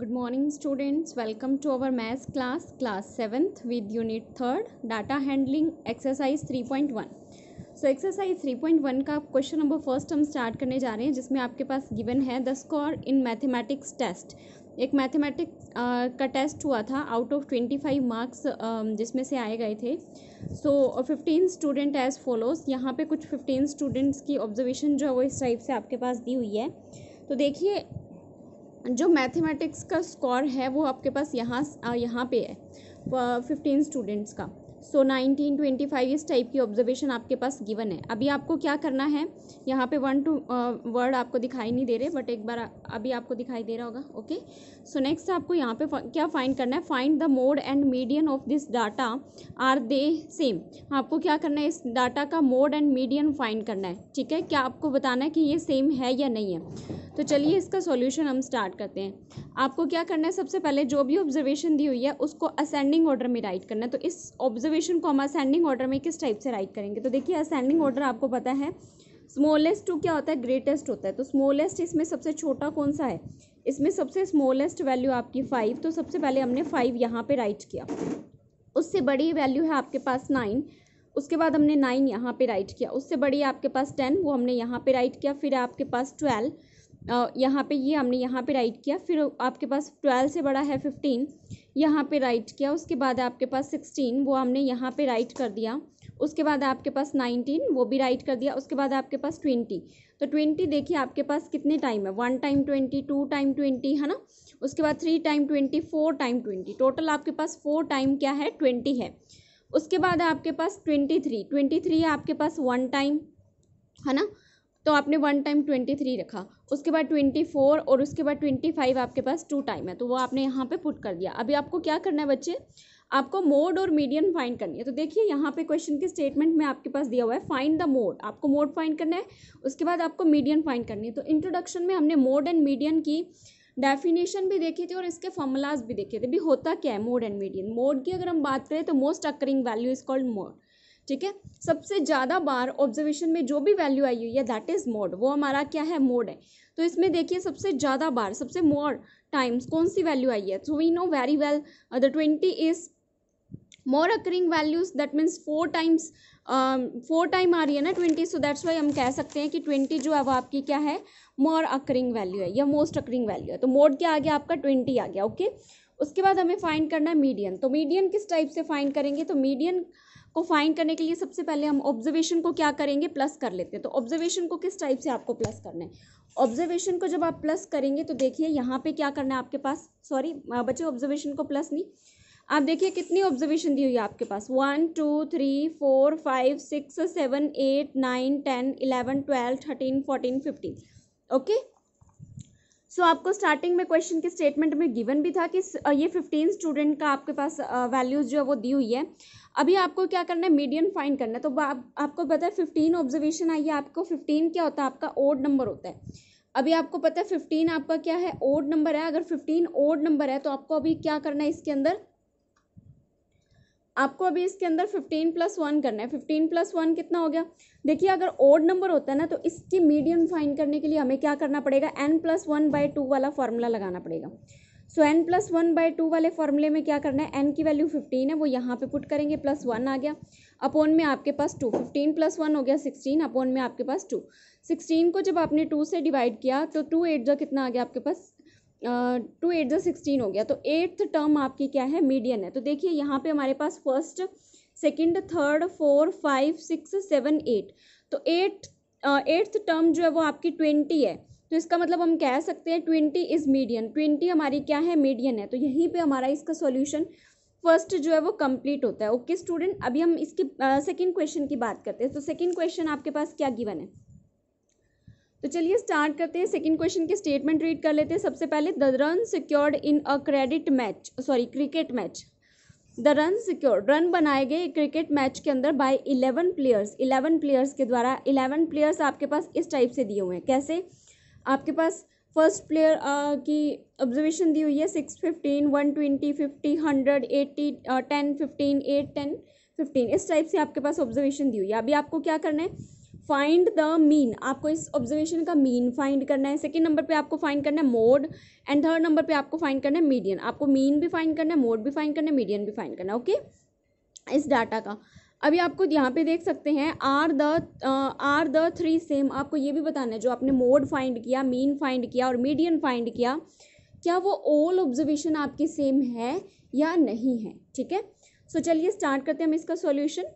To our maths class class our with unit third data handling exercise three point one so 3.1 three point 3.1 का question number first हम start करने जा रहे हैं जिसमें आपके पास गिवन है the score in mathematics test एक मैथमेटिक्स का टेस्ट हुआ था out of twenty five marks जिसमें से आए गए थे so fifteen student as follows यहाँ पे कुछ फिफ्टीन स्टूडेंट्स की ऑब्जर्वेशन जो है वो इस टाइप से आपके पास दी हुई है तो देखिए जो मैथमेटिक्स का स्कोर है वो आपके पास यहाँ यहाँ पे है फिफ्टीन स्टूडेंट्स का सो नाइनटीन ट्वेंटी फाइव इस टाइप की ऑब्जर्वेशन आपके पास गिवन है अभी आपको क्या करना है यहाँ पे वन टू वर्ड आपको दिखाई नहीं दे रहे बट एक बार अभी आपको दिखाई दे रहा होगा ओके सो नेक्स्ट आपको यहाँ पे क्या फाइंड करना है find the mode and median of this data are they same आपको क्या करना है इस डाटा का मोड एंड मीडियन फाइंड करना है ठीक है क्या आपको बताना है कि ये सेम है या नहीं है तो चलिए इसका सॉल्यूशन हम स्टार्ट करते हैं आपको क्या करना है सबसे पहले जो भी ऑब्जर्वेशन दी हुई है उसको असेंडिंग ऑर्डर में राइट करना है तो इस ऑब्जर्व ऑब्जर्वेशन को हम असेंडिंग ऑर्डर में किस टाइप से राइट करेंगे तो देखिए असेंडिंग ऑर्डर आपको पता है स्मॉलेस्ट टू क्या होता है ग्रेटेस्ट होता है तो स्मॉलेस्ट इसमें सबसे छोटा कौन सा है इसमें सबसे स्मॉलेस्ट वैल्यू आपकी फाइव तो सबसे पहले हमने फाइव यहाँ पे राइट किया उससे बड़ी वैल्यू है आपके पास नाइन उसके बाद हमने नाइन यहाँ पे राइट किया उससे बड़ी आपके पास टेन वो हमने यहाँ पे राइट किया फिर आपके पास ट्वेल्व यहाँ पे ये हमने यहाँ पे राइट किया फिर आपके पास ट्वेल्व से बड़ा है फिफ्टीन यहाँ पे राइट किया उसके बाद आपके पास सिक्सटीन वो हमने यहाँ पे राइट कर दिया उसके बाद आपके पास नाइनटीन वो भी राइट कर दिया उसके बाद आपके पास ट्वेंटी तो ट्वेंटी देखिए आपके पास कितने टाइम है one time twenty two time twenty है ना उसके बाद three time twenty four time twenty total आपके पास फोर टाइम क्या है ट्वेंटी है उसके बाद आपके पास ट्वेंटी थ्री ट्वेंटी थ्री आपके पास वन टाइम है ना तो आपने वन टाइम ट्वेंटी थ्री रखा उसके बाद ट्वेंटी फोर और उसके बाद ट्वेंटी फाइव आपके पास टू टाइम है तो वो आपने यहाँ पे पुट कर दिया अभी आपको क्या करना है बच्चे आपको मोड और मीडियम फाइंड करनी है तो देखिए यहाँ पे क्वेश्चन के स्टेटमेंट में आपके पास दिया हुआ है फाइंड द मोड आपको मोड फाइंड करना है उसके बाद आपको मीडियम फाइंड करनी है तो इंट्रोडक्शन में हमने मोड एंड मीडियम की डेफिनेशन भी देखी थी और इसके फॉर्मूलाज भी देखे थे भी होता क्या है मोड एंड मीडियम मोड की अगर हम बात करें तो most occurring value is called mode ठीक है सबसे ज़्यादा बार ऑब्जर्वेशन में जो भी वैल्यू आई हुई है दैट इज़ मोड वो हमारा क्या है मोड है तो इसमें देखिए सबसे ज़्यादा बार सबसे मोर टाइम्स कौन सी वैल्यू आई है so we know very well the twenty is more occurring values that means four times four time आ रही है ना ट्वेंटी सो दैट्स वाई हम कह सकते हैं कि ट्वेंटी जो है वो आपकी क्या है मोर अकरिंग वैल्यू है या मोस्ट अकरिंग वैल्यू है तो मोड क्या आ गया आपका ट्वेंटी आ गया ओके okay? उसके बाद हमें फाइंड करना है मीडियन तो मीडियन किस टाइप से फाइंड करेंगे तो मीडियन median... को फाइंड करने के लिए सबसे पहले हम ऑब्जर्वेशन को क्या करेंगे प्लस कर लेते हैं तो ऑब्जर्वेशन को किस टाइप से आपको प्लस करना है ऑब्जर्वेशन को जब आप प्लस करेंगे तो देखिए यहाँ पे क्या करना है आपके पास सॉरी बच्चे ऑब्जर्वेशन को प्लस नहीं आप देखिए कितनी ऑब्जर्वेशन दी हुई है आपके पास one two three four five six seven eight nine ten eleven twelve thirteen fourteen fifteen okay so आपको स्टार्टिंग में क्वेश्चन के स्टेटमेंट में गिवन भी था कि ये फिफ्टीन स्टूडेंट का आपके पास वैल्यूज़ जो है वो दी हुई है अभी आपको क्या करना है मीडियम फाइंड करना है तो आप, आपको पता है फिफ्टीन ऑब्जर्वेशन आई है आपको फिफ्टीन क्या होता है आपका ओड नंबर होता है अभी आपको पता है फिफ्टीन आपका क्या है ओड नंबर है अगर फिफ्टीन ओड नंबर है तो आपको अभी क्या करना है इसके अंदर आपको अभी इसके अंदर फिफ्टीन प्लस वन करना है फिफ्टीन प्लस वन कितना हो गया देखिए अगर ओड नंबर होता है ना तो इसकी मीडियम फाइन करने के लिए हमें क्या करना पड़ेगा N plus one by two वाला फार्मूला लगाना पड़ेगा so N plus one by two वाले फॉर्मूले में क्या करना है एन की वैल्यू फिफ्टीन है वो यहाँ पे पुट करेंगे प्लस वन आ गया अपोन में आपके पास टू फिफ्टीन प्लस वन हो गया सिक्सटीन अपोन में आपके पास टू सिक्सटीन को जब आपने टू से डिवाइड किया तो टू एट जो कितना आ गया आपके पास टू एट जो सिक्सटीन हो गया तो एट्थ टर्म आपकी क्या है मीडियन है तो देखिए यहाँ पे हमारे पास first second third four five six seven eight तो एट एट्थ टर्म जो है वो आपकी ट्वेंटी है तो इसका मतलब हम कह सकते हैं ट्वेंटी इज़ मीडियन ट्वेंटी हमारी क्या है मीडियन है तो यहीं पे हमारा इसका सॉल्यूशन फर्स्ट जो है वो कंप्लीट होता है ओके okay, स्टूडेंट अभी हम इसकी सेकंड uh, क्वेश्चन की बात करते हैं तो सेकंड क्वेश्चन आपके पास क्या गिवन है तो चलिए स्टार्ट करते हैं सेकंड क्वेश्चन के स्टेटमेंट रीड कर लेते हैं सबसे पहले the run secured in a credit match sorry cricket match the run secured run बनाए गए क्रिकेट मैच के अंदर by eleven players eleven players के द्वारा इलेवन प्लेयर्स आपके पास इस टाइप से दिए हुए हैं कैसे आपके पास फर्स्ट प्लेयर की ऑब्जर्वेशन दी हुई है six fifteen one twenty fifty hundred eighty ten fifteen eight ten fifteen इस टाइप से आपके पास ऑब्जर्वेशन दी हुई है अभी आपको क्या करना है फाइंड द मीन आपको इस ऑब्जर्वेशन का मीन फाइंड करना है सेकेंड नंबर पे आपको फाइंड करना है मोड एंड थर्ड नंबर पे आपको फाइंड करना है मीडियन आपको मीन भी फाइंड करना है मोड भी फाइंड करना है मीडियन भी फाइंड करना है ओके okay? इस डाटा का अभी आपको यहाँ पे देख सकते हैं are the are the three same आपको ये भी बताना है जो आपने मोड फाइंड किया मीन फाइंड किया और मीडियन फाइंड किया क्या वो ऑल ऑब्जर्वेशन आपकी सेम है या नहीं है ठीक है सो so, चलिए स्टार्ट करते हैं हम इसका solution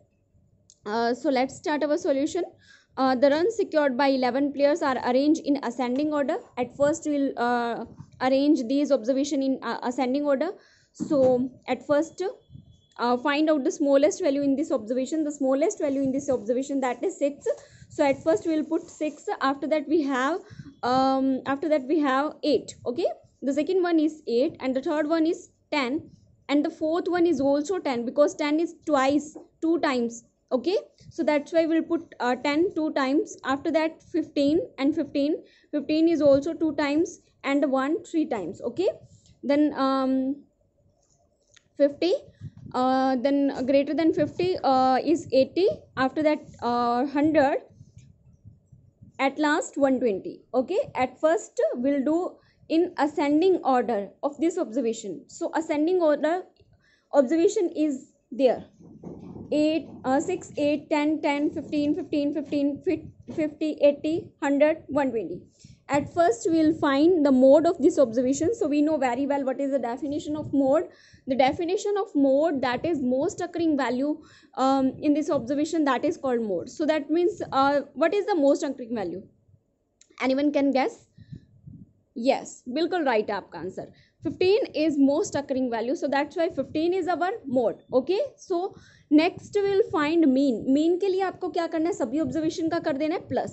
so let's start our solution Uh, the runs secured by 11 players are arranged in ascending order. At first, we'll uh, arrange these observation in uh, ascending order. So, at first, uh, find out the smallest value in this observation. The smallest value in this observation that is 6. So, at first, we'll put 6. After that, we have um, after that we have 8. Okay. The second one is 8 and the third one is 10 and the fourth one is also 10 because 10 is twice, two times okay so that's why we'll put uh, 10 two times after that 15 and 15 15 is also two times and 1 three times okay then um 50 uh, then greater than 50 uh, is 80 after that uh, 100 at last 120 okay at first we'll do in ascending order of this observation so ascending order observation is there 8 uh, 6 8 10 10 15 15 15 50 80 100 120 at first we will find the mode of this observation so we know very well what is the definition of mode the definition of mode that is most occurring value um, in this observation that is called mode so that means uh, what is the most occurring value anyone can guess yes bilkul right up answer 15 is most occurring value so that's why 15 is our mode okay so next will find mean mean के लिए आपको क्या करना है सभी observation का कर देना है plus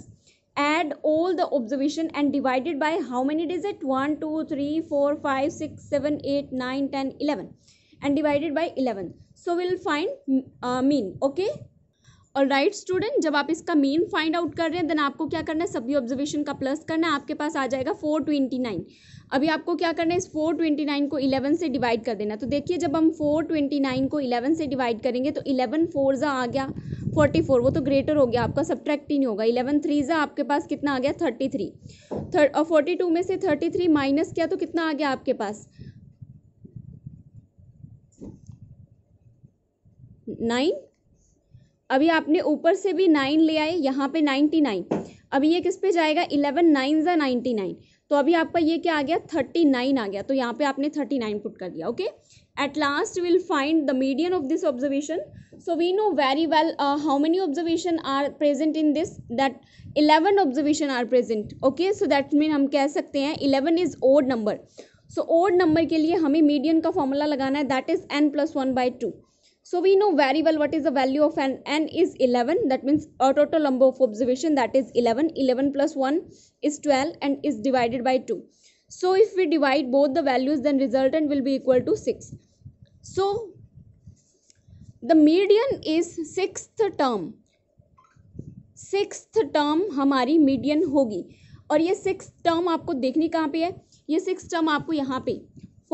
add all the observation and divided by how many digit one two three four five six seven eight nine ten eleven and divided by eleven so will find mean okay और right student जब आप इसका mean find out कर रहे हैं then आपको क्या करना है सभी ऑब्जर्वेशन का प्लस करना है आपके पास आ जाएगा फोर ट्वेंटी नाइन अभी आपको क्या करना है इस 429 को 11 से डिवाइड कर देना तो देखिए जब हम 429 को 11 से डिवाइड करेंगे तो 11 फोर ज़ा आ गया 44 वो तो ग्रेटर हो गया आपका सब्ट्रैक्ट ही नहीं होगा 11 थ्री ज़ा आपके पास कितना आ गया 33 थ्री थर्ड और 42 में से 33 माइनस किया तो कितना आ गया आपके पास नाइन अभी आपने ऊपर से भी नाइन ले आए यहाँ पे नाइन्टी नाइन अभी ये किस पे जाएगा इलेवन नाइन ज़ा नाइन्टी नाइन तो अभी आपका ये क्या आ गया थर्टी नाइन आ गया तो यहाँ पे आपने थर्टी नाइन पुट कर दिया okay at last will find the medium of this observation so we know very well how many observation are present in this that eleven observation are present okay so that mean हम कह सकते हैं eleven is odd number so odd number के लिए हमें medium का formula लगाना है that is n plus one by two So we know very well what is the value of n. n is 11. That means a total number of observation that is 11. 11 plus 1 is 12 and is divided by 2. So if we divide both the values then resultant will be equal to 6. So the median is sixth term. sixth term hamari median hogi aur ye sixth term aapko dekhni kahan pe hai ye sixth term aapko yahan pe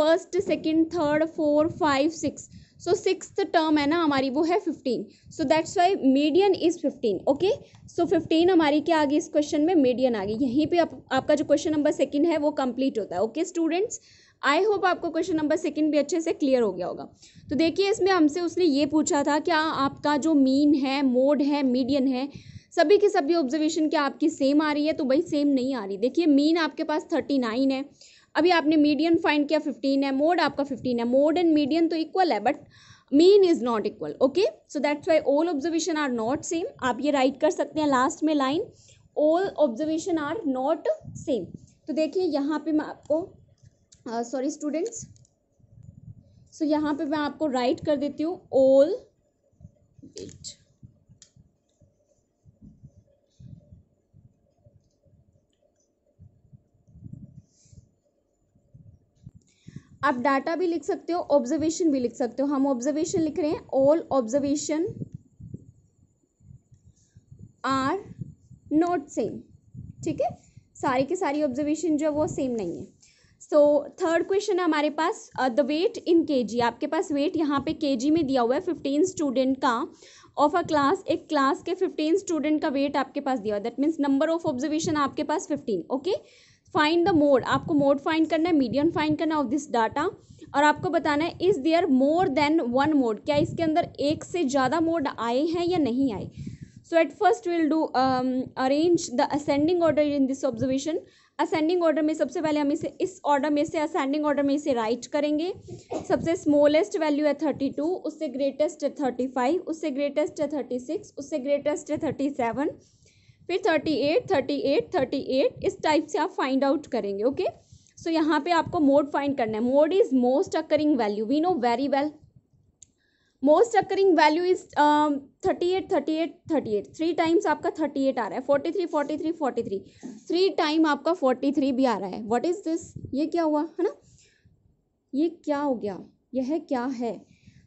first second third four five six so six term है ना हमारी वो है fifteen so that's why median is fifteen okay so fifteen हमारी क्या आ गई इस question में मीडियन आ गई यहीं पे आप, आपका जो क्वेश्चन नंबर सेकंड है वो कंप्लीट होता है ओके स्टूडेंट्स आई होप आपको क्वेश्चन नंबर सेकंड भी अच्छे से क्लियर हो गया होगा तो देखिए इसमें हमसे उसने ये पूछा था क्या आपका जो मीन है मोड है मीडियन है सभी के सभी ऑब्जर्वेशन क्या आपकी सेम आ रही है तो भाई सेम नहीं आ रही देखिए मीन आपके पास थर्टी नाइन है अभी आपने मीडियन फाइंड किया फिफ्टीन है मोड आपका फिफ्टीन है मोड एंड मीडियन तो इक्वल है but mean is not equal okay so that's why all observation are not same आप ये राइट कर सकते हैं लास्ट में line all observation are not same तो देखिए यहाँ पे मैं आपको सॉरी स्टूडेंट्स सो यहाँ पे मैं आपको राइट कर देती हूँ ऑल आप डाटा भी लिख सकते हो ऑब्जर्वेशन भी लिख सकते हो हम ऑब्जर्वेशन लिख रहे हैं all observation are not same ठीक है सारी की सारी ऑब्जर्वेशन जो है वो सेम नहीं है सो थर्ड क्वेश्चन है हमारे पास द वेट इन के जी आपके पास वेट यहाँ पे के जी में दिया हुआ है फिफ्टीन स्टूडेंट का ऑफ अ क्लास एक क्लास के फिफ्टीन स्टूडेंट का वेट आपके पास दिया हुआ that means number of observation आपके पास fifteen okay okay? Find the mode आपको मोड फाइन करना है मीडियम फाइन करना है ऑफ दिस डाटा और आपको बताना है is there more than one mode क्या इसके अंदर एक से ज़्यादा मोड आए हैं या नहीं आए so at first will do arrange the ascending order in this observation ascending order में सबसे पहले हम इसे इस ऑर्डर में से असेंडिंग ऑर्डर में इसे राइट करेंगे सबसे स्मॉलेस्ट वैल्यू है थर्टी टू उससे ग्रेटेस्ट है थर्टी फाइव उससे ग्रेटेस्ट है थर्टी सिक्स उससे ग्रेटेस्ट है थर्टी सेवन फिर thirty eight thirty eight thirty eight इस टाइप से आप फाइंड आउट करेंगे ओके okay? सो so, यहाँ पे आपको मोड फाइंड करना है mode is most occurring value we know very well most occurring value is thirty eight thirty eight thirty eight three times आपका थर्टी एट आ रहा है forty three forty three forty three three time आपका forty three भी आ रहा है what is this ये क्या हुआ है ना ये क्या हो गया यह क्या है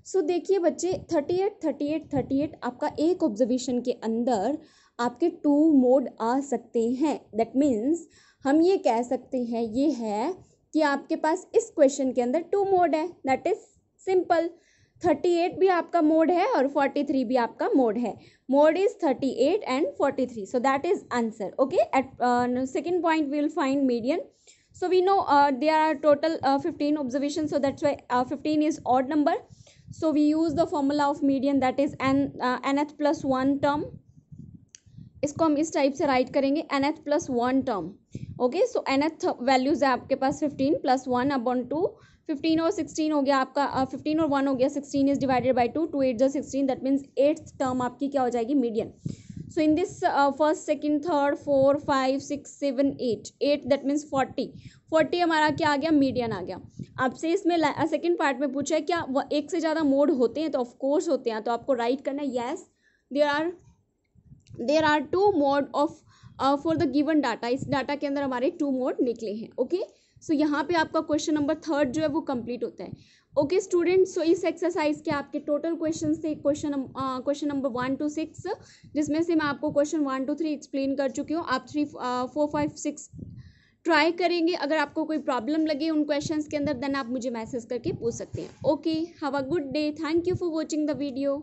सो so, देखिए बच्चे thirty eight thirty eight thirty eight आपका एक ऑब्जर्वेशन के अंदर आपके टू मोड आ सकते हैं दैट मीन्स हम ये कह सकते हैं ये है कि आपके पास इस क्वेश्चन के अंदर टू मोड है that is simple thirty eight भी आपका मोड है और फोर्टी थ्री भी आपका मोड है mode is thirty eight and forty three so that is answer okay at second point we will find median so we know they are total fifteen observation so that's why fifteen is odd number so we use the formula of the that is n nth plus one term इसको हम इस type से right करेंगे nth plus one term okay so nth values है आपके पास fifteen plus one upon two fifteen और sixteen हो गया आपका फिफ्टीन uh, और वन हो गया sixteen is divided by two two eight जो sixteen that means eighth term आपकी क्या हो जाएगी median so in this first second third four five six seven eight eight that means forty forty हमारा क्या आ गया मीडियन आ गया आपसे इसमें सेकेंड पार्ट uh, में पूछा है क्या एक से ज़्यादा मोड होते हैं तो ऑफकोर्स होते हैं तो आपको राइट करना है yes there are there are two mode of for the given data इस डाटा के अंदर हमारे टू मोड निकले हैं ओके सो यहाँ पे आपका क्वेश्चन नंबर थर्ड जो है वो कंप्लीट होता है ओके स्टूडेंट सो इस एक्सरसाइज के आपके टोटल क्वेश्चन थे question question number one two six जिसमें से मैं आपको question one two three explain कर चुकी हूँ आप three four five six try करेंगे अगर आपको कोई प्रॉब्लम लगे उन क्वेश्चंस के अंदर देन आप मुझे मैसेज करके पूछ सकते हैं okay have a good day thank you for watching the video